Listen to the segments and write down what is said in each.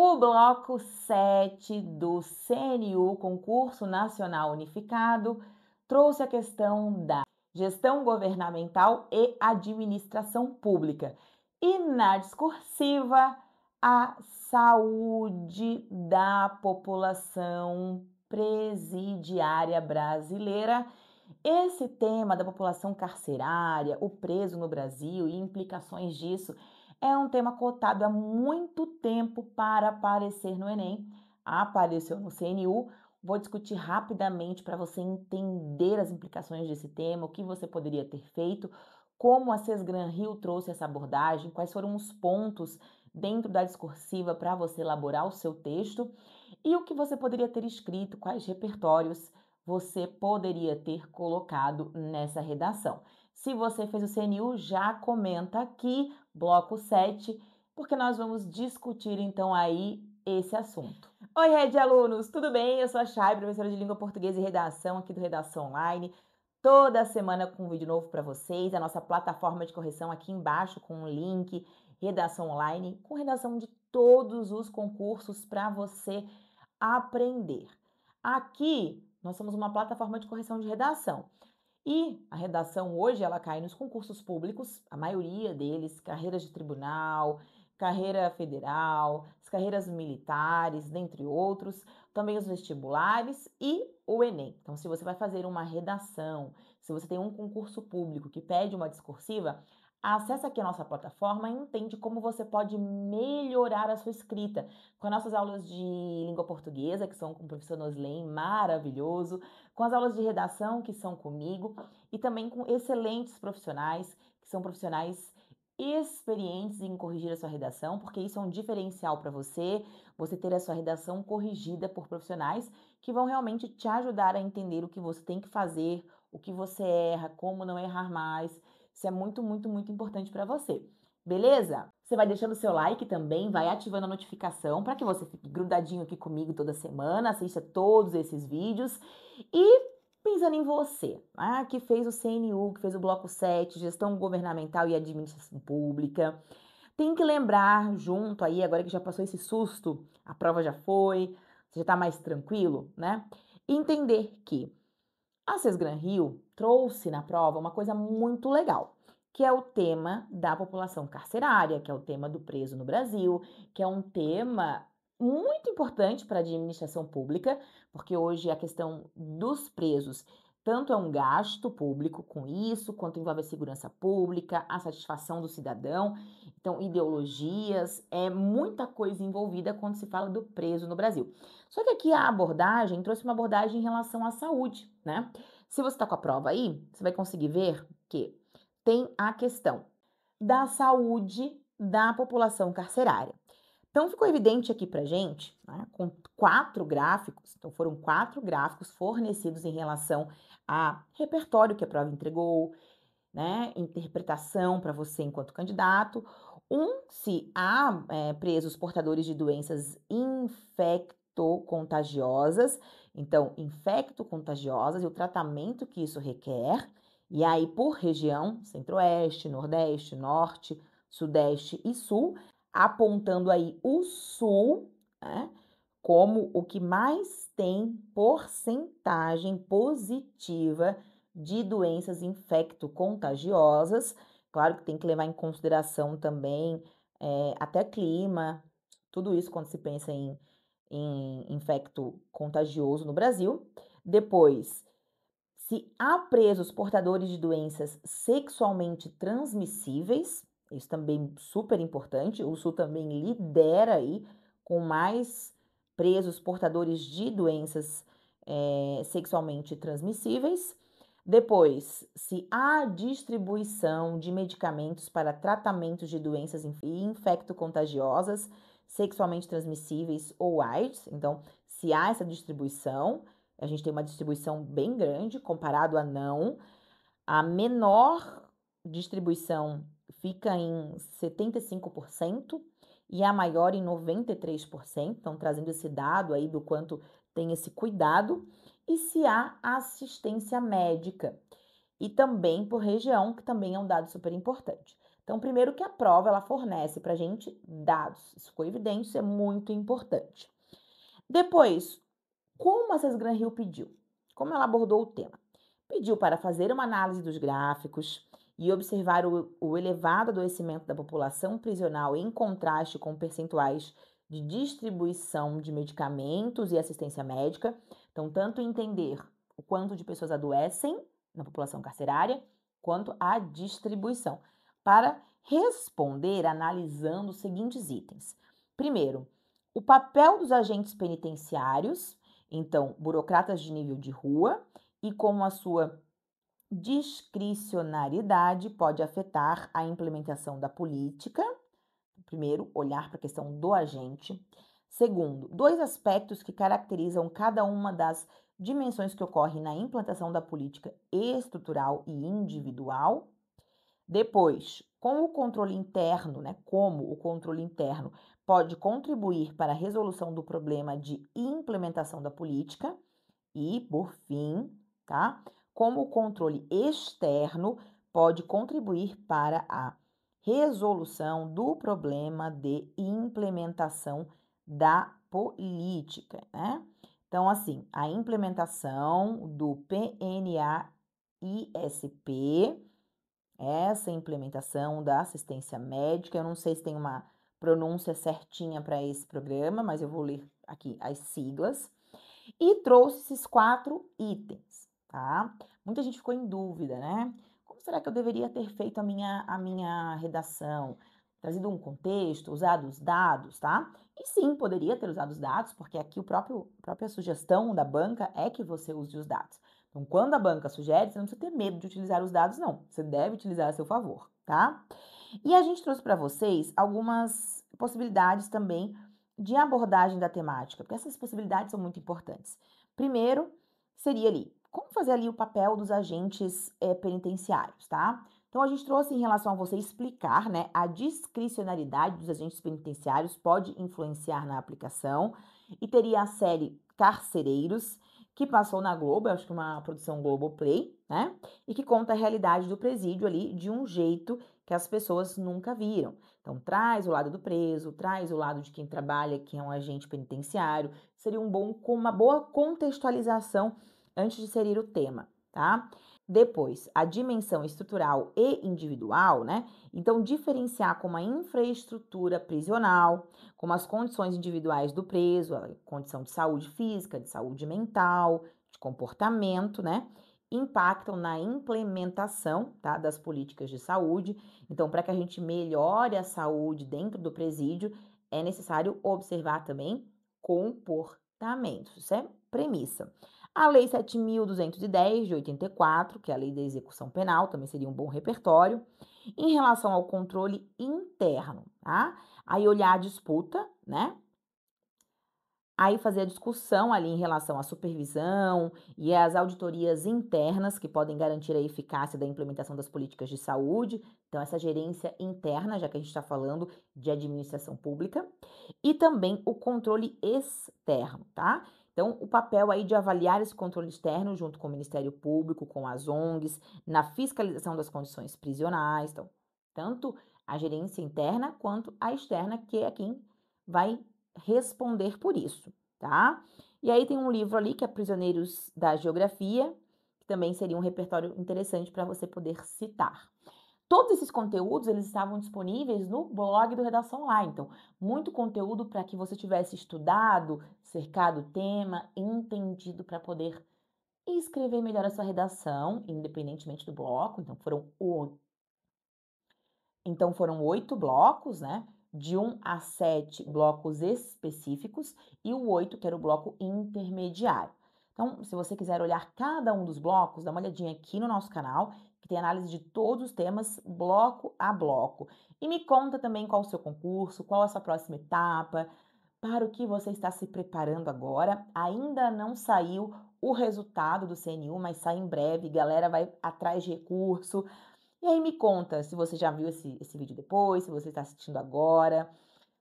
O bloco 7 do CNU, Concurso Nacional Unificado, trouxe a questão da gestão governamental e administração pública. E na discursiva, a saúde da população presidiária brasileira. Esse tema da população carcerária, o preso no Brasil e implicações disso é um tema cotado há muito tempo para aparecer no Enem. Apareceu no CNU. Vou discutir rapidamente para você entender as implicações desse tema, o que você poderia ter feito, como a Sesgran Rio trouxe essa abordagem, quais foram os pontos dentro da discursiva para você elaborar o seu texto e o que você poderia ter escrito, quais repertórios você poderia ter colocado nessa redação. Se você fez o CNU, já comenta aqui, bloco 7, porque nós vamos discutir então aí esse assunto. Oi, Red Alunos, tudo bem? Eu sou a Chay, professora de Língua Portuguesa e Redação aqui do Redação Online. Toda semana com um vídeo novo para vocês, a nossa plataforma de correção aqui embaixo com um link, redação online, com redação de todos os concursos para você aprender. Aqui nós somos uma plataforma de correção de redação. E a redação hoje ela cai nos concursos públicos, a maioria deles, carreiras de tribunal, carreira federal, as carreiras militares, dentre outros, também os vestibulares e o Enem. Então, se você vai fazer uma redação, se você tem um concurso público que pede uma discursiva, Acesse aqui a nossa plataforma e entende como você pode melhorar a sua escrita. Com as nossas aulas de língua portuguesa, que são com o professor Noslen, maravilhoso, com as aulas de redação, que são comigo, e também com excelentes profissionais, que são profissionais experientes em corrigir a sua redação, porque isso é um diferencial para você, você ter a sua redação corrigida por profissionais que vão realmente te ajudar a entender o que você tem que fazer, o que você erra, como não errar mais. Isso é muito, muito, muito importante para você. Beleza? Você vai deixando seu like também, vai ativando a notificação para que você fique grudadinho aqui comigo toda semana, assista todos esses vídeos e pensando em você, ah, que fez o CNU, que fez o bloco 7, gestão governamental e administração pública. Tem que lembrar junto aí, agora que já passou esse susto, a prova já foi, você já está mais tranquilo, né? Entender que a Cesgran Rio trouxe na prova uma coisa muito legal, que é o tema da população carcerária, que é o tema do preso no Brasil, que é um tema muito importante para a administração pública, porque hoje a questão dos presos tanto é um gasto público com isso, quanto envolve a segurança pública, a satisfação do cidadão, então ideologias, é muita coisa envolvida quando se fala do preso no Brasil. Só que aqui a abordagem trouxe uma abordagem em relação à saúde, né? Se você está com a prova aí, você vai conseguir ver que tem a questão da saúde da população carcerária. Então ficou evidente aqui para gente, né, com quatro gráficos, então foram quatro gráficos fornecidos em relação a repertório que a prova entregou, né, interpretação para você enquanto candidato. Um, se há é, presos portadores de doenças infectocontagiosas, então infectocontagiosas e o tratamento que isso requer. E aí, por região, centro-oeste, nordeste, norte, sudeste e sul, apontando aí o sul, né? como o que mais tem porcentagem positiva de doenças infecto-contagiosas. Claro que tem que levar em consideração também é, até clima, tudo isso quando se pensa em, em infecto contagioso no Brasil. Depois, se há presos portadores de doenças sexualmente transmissíveis, isso também super importante, o Sul também lidera aí com mais presos portadores de doenças é, sexualmente transmissíveis. Depois, se há distribuição de medicamentos para tratamentos de doenças infecto-contagiosas, sexualmente transmissíveis ou AIDS. Então, se há essa distribuição, a gente tem uma distribuição bem grande comparado a não. A menor distribuição fica em 75%, e é a maior em 93%, então trazendo esse dado aí do quanto tem esse cuidado, e se há assistência médica. E também por região, que também é um dado super importante. Então, primeiro que a prova ela fornece para a gente dados, isso ficou evidente, isso é muito importante. Depois, como a Sesgran Rio pediu? Como ela abordou o tema? Pediu para fazer uma análise dos gráficos, e observar o, o elevado adoecimento da população prisional em contraste com percentuais de distribuição de medicamentos e assistência médica. Então, tanto entender o quanto de pessoas adoecem na população carcerária, quanto a distribuição, para responder analisando os seguintes itens. Primeiro, o papel dos agentes penitenciários, então, burocratas de nível de rua, e como a sua discricionariedade pode afetar a implementação da política. Primeiro, olhar para a questão do agente. Segundo, dois aspectos que caracterizam cada uma das dimensões que ocorrem na implantação da política estrutural e individual. Depois, como o controle interno, né, como o controle interno pode contribuir para a resolução do problema de implementação da política. E, por fim, tá? como o controle externo pode contribuir para a resolução do problema de implementação da política, né? Então, assim, a implementação do PNAISP, essa implementação da assistência médica, eu não sei se tem uma pronúncia certinha para esse programa, mas eu vou ler aqui as siglas, e trouxe esses quatro itens tá? Muita gente ficou em dúvida, né? Como será que eu deveria ter feito a minha, a minha redação? Trazido um contexto, usado os dados, tá? E sim, poderia ter usado os dados, porque aqui o próprio, a própria sugestão da banca é que você use os dados. Então, quando a banca sugere, você não precisa ter medo de utilizar os dados, não. Você deve utilizar a seu favor, tá? E a gente trouxe para vocês algumas possibilidades também de abordagem da temática, porque essas possibilidades são muito importantes. Primeiro, seria ali como fazer ali o papel dos agentes é, penitenciários, tá? Então, a gente trouxe em relação a você explicar, né? A discricionalidade dos agentes penitenciários pode influenciar na aplicação. E teria a série Carcereiros, que passou na Globo, acho que uma produção Globoplay, né? E que conta a realidade do presídio ali de um jeito que as pessoas nunca viram. Então, traz o lado do preso, traz o lado de quem trabalha, que é um agente penitenciário. Seria um bom, com uma boa contextualização antes de inserir o tema, tá? Depois, a dimensão estrutural e individual, né? Então, diferenciar como a infraestrutura prisional, como as condições individuais do preso, a condição de saúde física, de saúde mental, de comportamento, né? Impactam na implementação tá, das políticas de saúde. Então, para que a gente melhore a saúde dentro do presídio, é necessário observar também comportamentos. Isso é premissa. A Lei 7.210 de 84, que é a Lei da Execução Penal, também seria um bom repertório. Em relação ao controle interno, tá? Aí olhar a disputa, né? Aí fazer a discussão ali em relação à supervisão e às auditorias internas que podem garantir a eficácia da implementação das políticas de saúde. Então, essa gerência interna, já que a gente está falando de administração pública, e também o controle externo, tá? Então, o papel aí de avaliar esse controle externo junto com o Ministério Público, com as ONGs, na fiscalização das condições prisionais, então, tanto a gerência interna quanto a externa, que é quem vai responder por isso, tá? E aí tem um livro ali que é Prisioneiros da Geografia, que também seria um repertório interessante para você poder citar. Todos esses conteúdos eles estavam disponíveis no blog do Redação Online. então muito conteúdo para que você tivesse estudado, cercado o tema, entendido para poder escrever melhor a sua redação, independentemente do bloco. Então foram então foram oito blocos, né? De um a sete blocos específicos e o oito que era o bloco intermediário. Então, se você quiser olhar cada um dos blocos, dá uma olhadinha aqui no nosso canal que tem análise de todos os temas, bloco a bloco. E me conta também qual o seu concurso, qual a sua próxima etapa, para o que você está se preparando agora. Ainda não saiu o resultado do CNU, mas sai em breve, galera vai atrás de recurso. E aí me conta se você já viu esse, esse vídeo depois, se você está assistindo agora,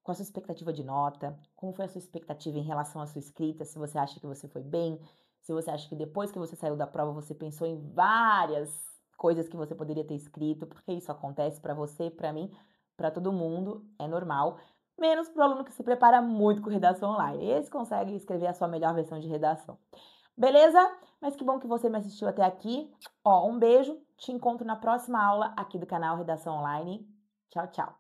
qual a sua expectativa de nota, como foi a sua expectativa em relação à sua escrita, se você acha que você foi bem, se você acha que depois que você saiu da prova você pensou em várias coisas que você poderia ter escrito, porque isso acontece para você, para mim, para todo mundo, é normal. Menos para o aluno que se prepara muito com redação online. Esse consegue escrever a sua melhor versão de redação. Beleza? Mas que bom que você me assistiu até aqui. Ó, um beijo, te encontro na próxima aula aqui do canal Redação Online. Tchau, tchau.